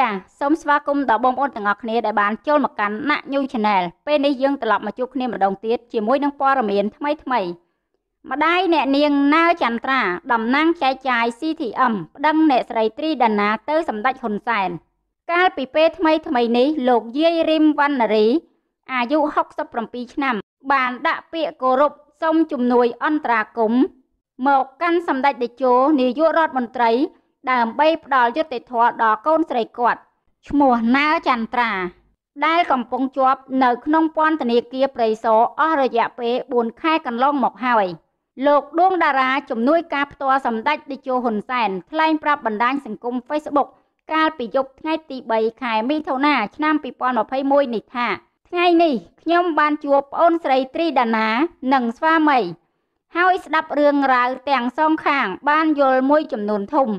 ចាសូមស្វាគមន៍ដល់បងប្អូនទាំងអស់គ្នាដែលបានចូលមកកាន់ណាក់ New Channel ពេលនេះយើងត្រឡប់មកជួបគ្នាម្ដងទៀតជាមួយនឹងព័ត៌មានថ្មីថ្មី ម្ដាយអ្នកនាងណាវចន្ទ្រាតំណាងចែកចាយ CTM ប្តឹងអ្នកស្រីត្រីដាណាទៅសម្ដេចហ៊ុនសែនកាលពីពេលថ្មីថ្មីនេះលោកយាយរីមវណ្ណរីអាយុ67ឆ្នាំ បានដាក់ពាក្យគោរពសូមជំនួយអន្តរាគមន៍មកកាន់សម្ដេចតេជោនាយករដ្ឋមន្ត្រីដើម្បីផ្ដល់យុត្តិធម៌ដល់កូនស្រីគាត់ឈ្មោះណាវចន្ទ្រា ដែលកំពុងជាប់នៅក្នុងពន្ធនាគារព្រៃសរអស់រយៈពេល4ខែកន្លង មកហើយលោកដួង តារា ជំនួយការផ្ទាល់សម្ដេចតេជោហ៊ុនសែនថ្លែងប្រាប់បណ្ដាញសង្គម Facebook កាលពីយប់ថ្ងៃទី3ខែមិថុនាឆ្នាំ2021នេះថាថ្ងៃនេះខ្ញុំបានជួបប្អូនស្រីត្រីដាណានិងស្វាមីហើយស្ដាប់រឿងរ៉ាវទាំងសងខាង បានយល់មួយចំនួនធំ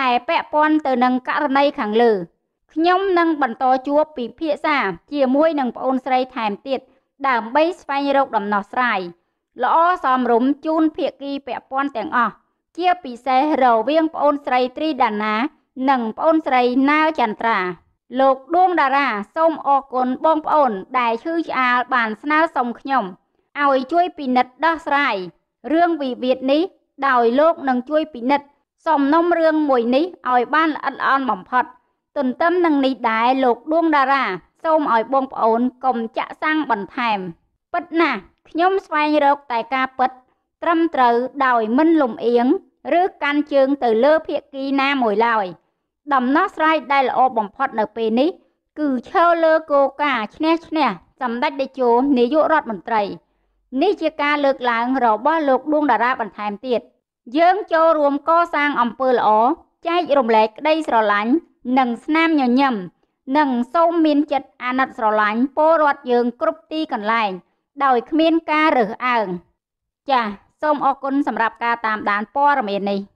ដែលពាក់ព័ន្ធទៅនឹងករណីខាងលើខ្ញុំនឹងបន្តជួបពិភាក្សា ជាមួយនឹងប្អូនស្រីថែមទៀតដើម្បីស្វែងរកដំណោះស្រាយល្អសមរម្យជូនភាគីពាក់ព័ន្ធទាំងអស់ជាពិសេសរវាងប្អូនស្រីត្រីដាណា និងប្អូនស្រីណាវចន្ទ្រាលោកដួងតារាសូមអរគុណបងប្អូនដែលឈឺឆ្អាលបានស្នើសុំខ្ញុំឲ្យជួយពិនិត្យដោះស្រាយរឿងវិវាទនេះដោយលោក នឹងជួយពិនិត្យសំណុំរឿងមួយនេះឲ្យបានល្អិតល្អន់បំផុត ទន្ទឹមនឹងនេះដែរលោកដួងតារា សូមឲ្យបងប្អូនកុំចាក់សាំងបន្ថែមពិតណាស់ខ្ញុំស្វែងរកតែការពិតត្រឹមត្រូវដោយមិនលំអៀងឬកាន់ជើងទៅលើភាគីណាមួយឡើយដំណោះស្រាយដែលល្អបំផុតនៅពេលនេះ គឺឈើលើគោលការណ៍ឈ្នះឈ្នះសម្ដេចតេជោនាយករដ្ឋមន្ត្រីនេះជាការលើកឡើងរបស់លោកដួងតារាបន្ថែមទៀតយើងចូលរួមកសាងអំពើល្អចែករំលែកក្តីស្រឡាញ់និងស្នាមញញឹមនិងសូមមានចិត្តអាណិតស្រឡាញ់ពលរដ្ឋយើងគ្រប់ទីកន្លែង ដោយគ្មានការរើសអើង ចាសសូមអរគុណសម្រាប់ការតាមដានព័ត៌មាននេះ